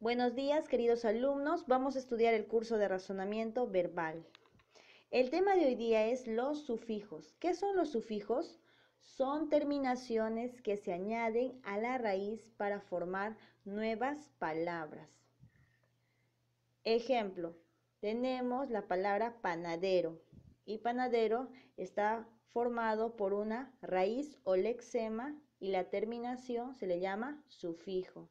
Buenos días, queridos alumnos. Vamos a estudiar el curso de razonamiento verbal. El tema de hoy día es los sufijos. ¿Qué son los sufijos? Son terminaciones que se añaden a la raíz para formar nuevas palabras. Ejemplo, tenemos la palabra panadero y panadero está formado por una raíz o lexema y la terminación se le llama sufijo.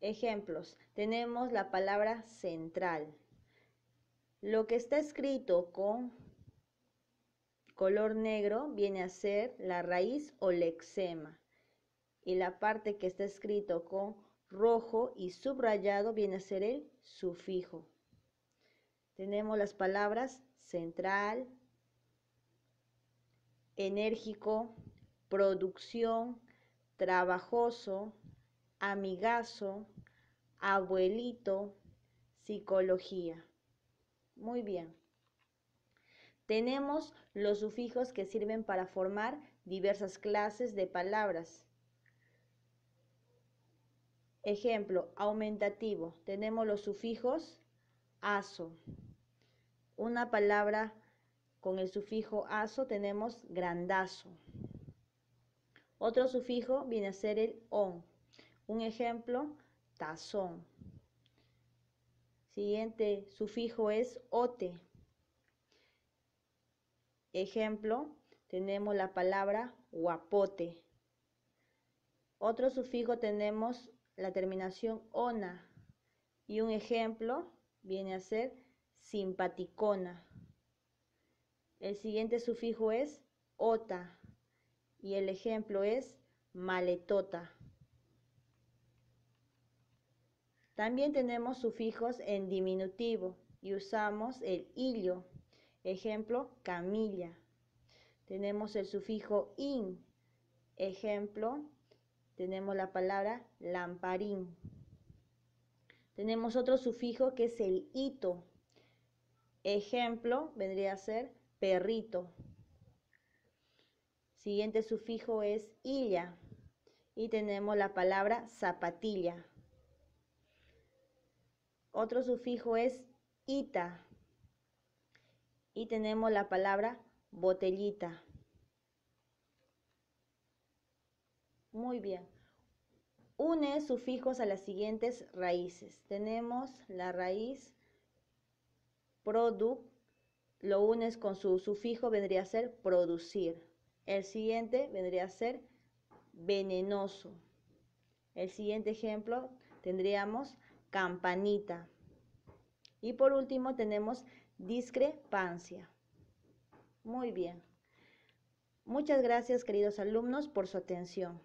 Ejemplos. Tenemos la palabra central. Lo que está escrito con color negro viene a ser la raíz o lexema. Y la parte que está escrito con rojo y subrayado viene a ser el sufijo. Tenemos las palabras central, enérgico, producción, trabajoso, amigazo, abuelito, psicología. Muy bien. Tenemos los sufijos que sirven para formar diversas clases de palabras. Ejemplo, aumentativo. Tenemos los sufijos aso. Una palabra con el sufijo aso tenemos grandazo. Otro sufijo viene a ser el on. Un ejemplo, tazón. Siguiente sufijo es ote. Ejemplo, tenemos la palabra guapote. Otro sufijo tenemos la terminación ona. Y un ejemplo viene a ser simpaticona. El siguiente sufijo es ota. Y el ejemplo es maletota. También tenemos sufijos en diminutivo y usamos el illo. Ejemplo, camilla. Tenemos el sufijo in. Ejemplo, tenemos la palabra lamparín. Tenemos otro sufijo que es el hito. Ejemplo, vendría a ser perrito. Siguiente sufijo es illa. Y tenemos la palabra zapatilla. Otro sufijo es ita. Y tenemos la palabra botellita. Muy bien. Une sufijos a las siguientes raíces. Tenemos la raíz product, lo unes con su sufijo, vendría a ser producir. El siguiente vendría a ser venenoso. El siguiente ejemplo tendríamos campanita. Y por último tenemos discrepancia. Muy bien. Muchas gracias queridos alumnos por su atención.